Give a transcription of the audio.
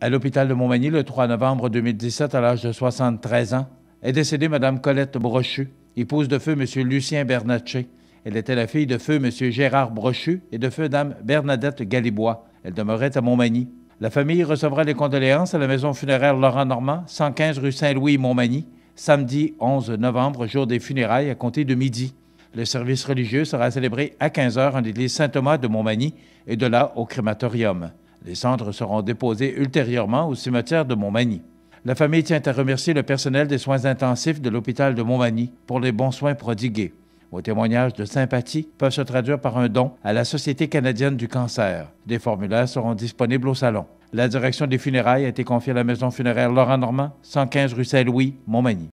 à l'hôpital de Montmagny le 3 novembre 2017 à l'âge de 73 ans est décédée Mme Colette Brochu, épouse de feu M. Lucien Bernatchez. Elle était la fille de feu M. Gérard Brochu et de feu Mme Bernadette Galibois. Elle demeurait à Montmagny. La famille recevra les condoléances à la maison funéraire Laurent Normand, 115 rue Saint-Louis, Montmagny, samedi 11 novembre, jour des funérailles, à compter de midi. Le service religieux sera célébré à 15 h en l'église Saint-Thomas de Montmagny et de là au crématorium. Les cendres seront déposées ultérieurement au cimetière de Montmagny. La famille tient à remercier le personnel des soins intensifs de l'hôpital de Montmagny pour les bons soins prodigués. Vos témoignages de sympathie peuvent se traduire par un don à la Société canadienne du cancer. Des formulaires seront disponibles au salon. La direction des funérailles a été confiée à la maison funéraire Laurent Normand, 115 rue Saint-Louis, Montmagny.